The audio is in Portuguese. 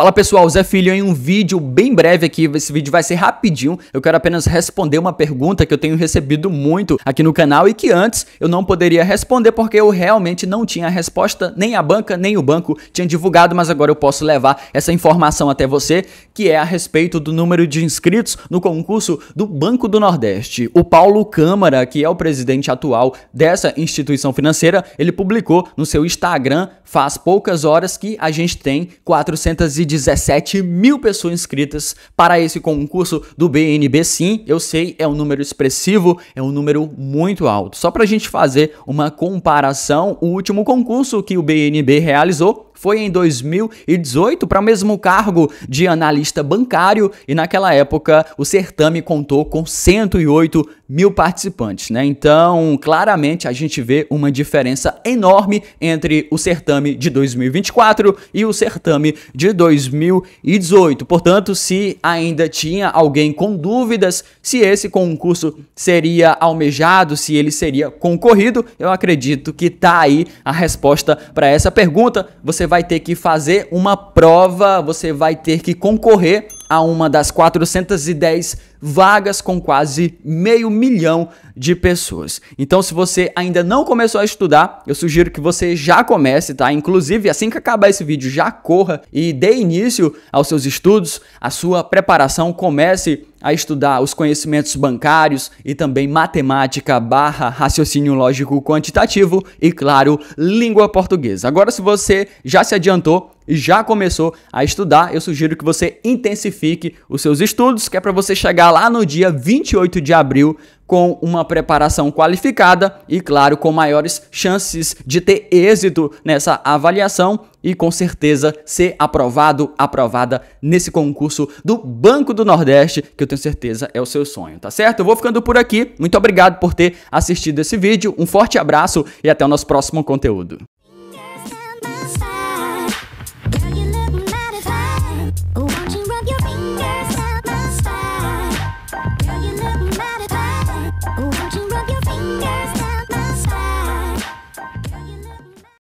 Fala pessoal, Zé Filho em um vídeo bem breve aqui, esse vídeo vai ser rapidinho. Eu quero apenas responder uma pergunta que eu tenho recebido muito aqui no canal e que antes eu não poderia responder porque eu realmente não tinha a resposta, nem a banca, nem o banco tinha divulgado, mas agora eu posso levar essa informação até você, que é a respeito do número de inscritos no concurso do Banco do Nordeste. O Paulo Câmara, que é o presidente atual dessa instituição financeira, ele publicou no seu Instagram faz poucas horas que a gente tem 400 17 mil pessoas inscritas para esse concurso do BNB. Sim, eu sei, é um número expressivo, é um número muito alto. Só para a gente fazer uma comparação, o último concurso que o BNB realizou foi em 2018 para o mesmo cargo de analista bancário e naquela época o certame contou com 108 mil participantes, né? Então, claramente a gente vê uma diferença enorme entre o certame de 2024 e o certame de 2018. Portanto, se ainda tinha alguém com dúvidas se esse concurso seria almejado, se ele seria concorrido, eu acredito que tá aí a resposta para essa pergunta. Você vai ter que fazer uma prova, você vai ter que concorrer a uma das 410 vagas com quase meio milhão de pessoas. Então, se você ainda não começou a estudar, eu sugiro que você já comece, tá? Inclusive, assim que acabar esse vídeo, já corra e dê início aos seus estudos, à sua preparação, comece a estudar os conhecimentos bancários e também matemática barra raciocínio lógico quantitativo e, claro, língua portuguesa. Agora, se você já se adiantou e já começou a estudar, eu sugiro que você intensifique os seus estudos, que é para você chegar lá no dia 28 de abril com uma preparação qualificada e, claro, com maiores chances de ter êxito nessa avaliação e, com certeza, ser aprovado, aprovada nesse concurso do Banco do Nordeste, que eu tenho certeza é o seu sonho, tá certo? Eu vou ficando por aqui. Muito obrigado por ter assistido esse vídeo. Um forte abraço e até o nosso próximo conteúdo.